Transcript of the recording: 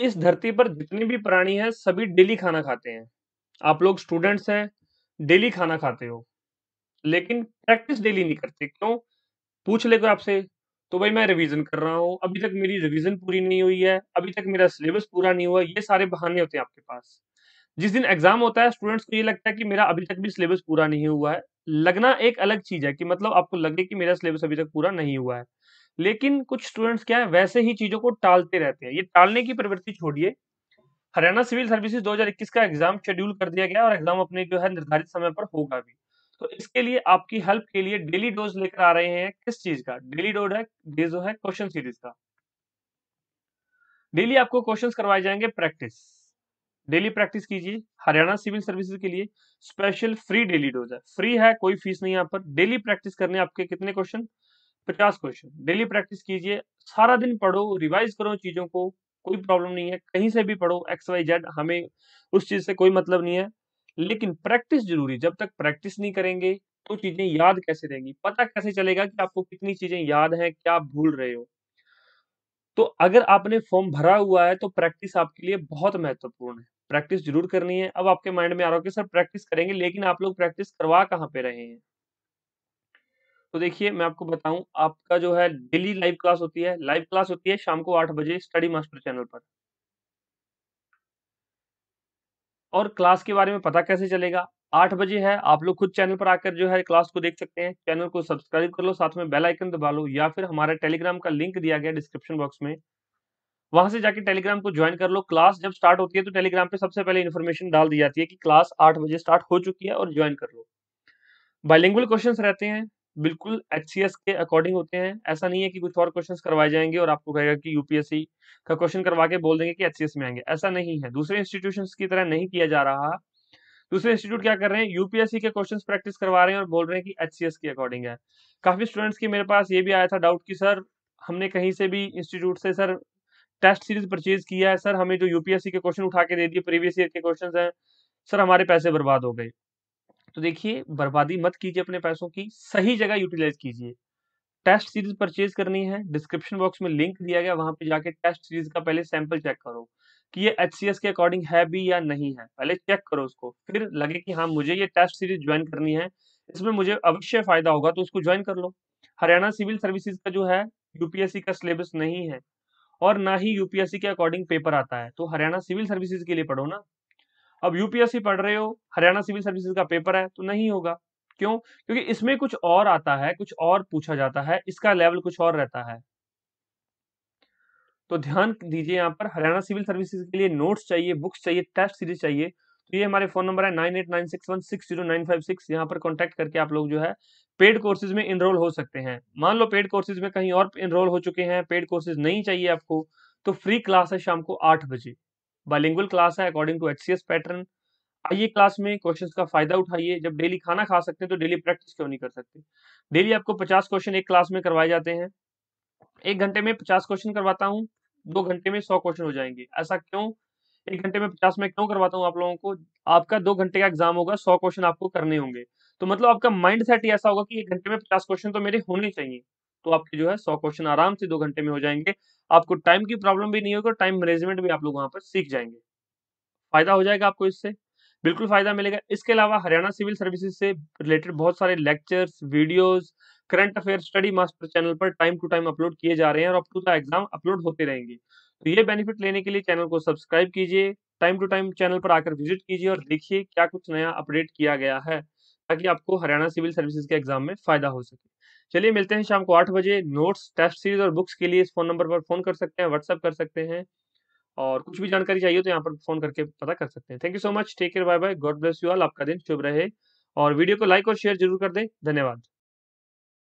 इस धरती पर जितने भी प्राणी हैं सभी डेली खाना खाते हैं आप लोग स्टूडेंट्स हैं डेली खाना खाते हो लेकिन प्रैक्टिस डेली नहीं करते क्यों पूछ लेकर आपसे तो भाई मैं रिवीजन कर रहा हूँ अभी तक मेरी रिवीजन पूरी नहीं हुई है अभी तक मेरा सिलेबस पूरा नहीं हुआ ये सारे बहाने होते हैं आपके पास जिस दिन एग्जाम होता है स्टूडेंट्स को ये लगता है कि मेरा अभी तक भी सिलेबस पूरा नहीं हुआ है लगना एक अलग चीज है कि मतलब आपको लगे कि मेरा सिलेबस अभी तक पूरा नहीं हुआ है लेकिन कुछ स्टूडेंट्स क्या है वैसे ही चीज़ों को टालते रहते हैं ये टालने की प्रवृत्ति छोड़िए हरियाणा सिविल सर्विसेज 2021 का एग्जाम शेड्यूल कर दिया गया और एग्जाम अपने जो है निर्धारित समय पर होगा भी तो इसके लिए आपकी हेल्प के लिए डेली डोज लेकर आ रहे हैं किस चीज का डेली डोज है जो है क्वेश्चन सीरीज का डेली आपको क्वेश्चन करवाए जाएंगे प्रैक्टिस डेली प्रैक्टिस कीजिए हरियाणा सिविल सर्विसेज के लिए स्पेशल फ्री डेली डोज है फ्री है कोई फीस नहीं यहाँ पर डेली प्रैक्टिस करने आपके कितने क्वेश्चन पचास क्वेश्चन डेली प्रैक्टिस कीजिए सारा दिन पढ़ो रिवाइज करो चीज़ों को कोई प्रॉब्लम नहीं है कहीं से भी पढ़ो एक्स वाई जेड हमें उस चीज़ से कोई मतलब नहीं है लेकिन प्रैक्टिस जरूरी जब तक प्रैक्टिस नहीं करेंगे तो चीज़ें याद कैसे रहेंगी पता कैसे चलेगा कि आपको कितनी चीज़ें याद हैं क्या भूल रहे हो तो अगर आपने फॉर्म भरा हुआ है तो प्रैक्टिस आपके लिए बहुत महत्वपूर्ण है प्रैक्टिस जरूर करनी है अब आपके माइंड में आ रहा हो कि सर प्रैक्टिस करेंगे लेकिन आप लोग प्रैक्टिस करवा कहाँ पे रहे हैं तो देखिए मैं आपको बताऊं आपका जो है डेली लाइव क्लास होती है लाइव क्लास होती है शाम को आठ बजे स्टडी मास्टर चैनल पर और क्लास के बारे में पता कैसे चलेगा आठ बजे है आप लोग खुद चैनल पर आकर जो है क्लास को देख सकते हैं चैनल को सब्सक्राइब कर लो साथ में बेल आइकन दबा लो या फिर हमारा टेलीग्राम का लिंक दिया गया डिस्क्रिप्शन बॉक्स में वहां से जाके टेलीग्राम को ज्वाइन कर लो क्लास जब स्टार्ट होती है तो टेलीग्राम पे सबसे पहले इन्फॉर्मेशन डाल दी जाती है कि क्लास आठ बजे स्टार्ट हो चुकी है और ज्वाइन कर लो बाइलिंगुअल क्वेश्चंस रहते हैं बिल्कुल एच के अकॉर्डिंग होते हैं ऐसा नहीं है कि कुछ और क्वेश्चंस करवाए जाएंगे और आपको कहेगा कि यूपीएससी का क्वेश्चन करवा के बोल देंगे कि एच में आएंगे ऐसा नहीं है दूसरे इंस्टीट्यूशन की तरह नहीं किया जा रहा दूसरे इंस्टीट्यूट क्या कर रहे हैं यूपीएससी के क्वेश्चन प्रैक्टिस करवा रहे हैं और बोल रहे हैं कि एच के अकॉर्डिंग है काफ़ी स्टूडेंट्स की मेरे पास ये भी आया था डाउट कि सर हमने कहीं से भी इंस्टीट्यूट से सर टेस्ट सीरीज परचेज किया है सर हमें जो यूपीएससी के क्वेश्चन उठा के दे दिए प्रीवियस ईयर के क्वेश्चन हैं सर हमारे पैसे बर्बाद हो गए तो देखिए बर्बादी मत कीजिए अपने पैसों की सही जगह यूटिलाइज कीजिए टेस्ट सीरीज परचेज करनी है डिस्क्रिप्शन बॉक्स में लिंक दिया गया वहां पे जाके टेस्ट सीरीज का पहले सैंपल चेक करो कि ये एच के अकॉर्डिंग है भी या नहीं है पहले चेक करो उसको फिर लगे कि हाँ मुझे ये टेस्ट सीरीज ज्वाइन करनी है इसमें मुझे अवश्य फायदा होगा तो उसको ज्वाइन कर लो हरियाणा सिविल सर्विसेज का जो है यूपीएससी का सिलेबस नहीं है और ना ही यूपीएससी के अकॉर्डिंग पेपर आता है तो हरियाणा सिविल सर्विसेज के लिए पढ़ो ना अब यूपीएससी पढ़ रहे हो हरियाणा सिविल सर्विसेज का पेपर है तो नहीं होगा क्यों क्योंकि इसमें कुछ और आता है कुछ और पूछा जाता है इसका लेवल कुछ और रहता है तो ध्यान दीजिए यहाँ पर हरियाणा सिविल सर्विसेज के लिए नोट्स चाहिए बुक्स चाहिए टेस्ट सीरीज चाहिए तो ये हमारे फोन नंबर है nine eight nine six one six zero nine five six यहाँ पर कॉन्टेक्ट करके आप लोग जो है पेड कोर्सेज में इनरोल हो सकते हैं मान लो पेड कोर्सेज में कहीं और इनरोल हो चुके हैं पेड कोर्सेज नहीं चाहिए आपको तो फ्री क्लास है शाम को आठ बजे बाइलिंगुअल क्लास है अकॉर्डिंग टू एचसीएस पैटर्न आइए क्लास में क्वेश्चंस का फायदा उठाइए जब डेली खाना खा सकते हैं तो डेली प्रैक्टिस क्यों नहीं कर सकते डेली आपको पचास क्वेश्चन एक क्लास में करवाए जाते हैं एक घंटे में पचास क्वेश्चन करवाता हूँ दो घंटे में सौ क्वेश्चन हो जाएंगे ऐसा क्यों एक घंटे में पचास में क्यों करवाता हूँ आप लोगों को आपका दो घंटे का एग्जाम होगा सौ क्वेश्चन आपको करने होंगे तो मतलब आपका माइंड सेट ऐसा होगा कि एक घंटे में पचास क्वेश्चन तो मेरे होने चाहिए तो आपके जो है सौ क्वेश्चन आराम से दो घंटे में हो जाएंगे आपको टाइम की प्रॉब्लम भी नहीं होगी और टाइम मैनेजमेंट भी आप लोग वहां पर सीख जाएंगे फायदा हो जाएगा आपको इससे बिल्कुल फायदा मिलेगा इसके अलावा हरियाणा सिविल सर्विसेज से रिलेटेड बहुत सारे lectures videos current affair study master channel पर टाइम टू टाइम अपलोड किए जा रहे हैं और up to the exam upload होते रहेंगे तो ये बेनिफिट लेने के लिए चैनल को सब्सक्राइब कीजिए टाइम टू टाइम चैनल पर आकर विजिट कीजिए और देखिए क्या कुछ नया अपडेट किया गया है ताकि आपको हरियाणा सिविल सर्विसेज के एग्जाम में फायदा हो सके चलिए मिलते हैं शाम को आठ बजे नोट्स टेस्ट सीरीज और बुक्स के लिए इस फोन नंबर पर फोन कर सकते हैं व्हाट्सअप कर सकते हैं और कुछ भी जानकारी चाहिए तो यहाँ पर फोन करके पता कर सकते हैं thank you so much take care bye bye God bless you all आपका दिन शुभ रहे और वीडियो को लाइक और शेयर जरूर कर दें धन्यवाद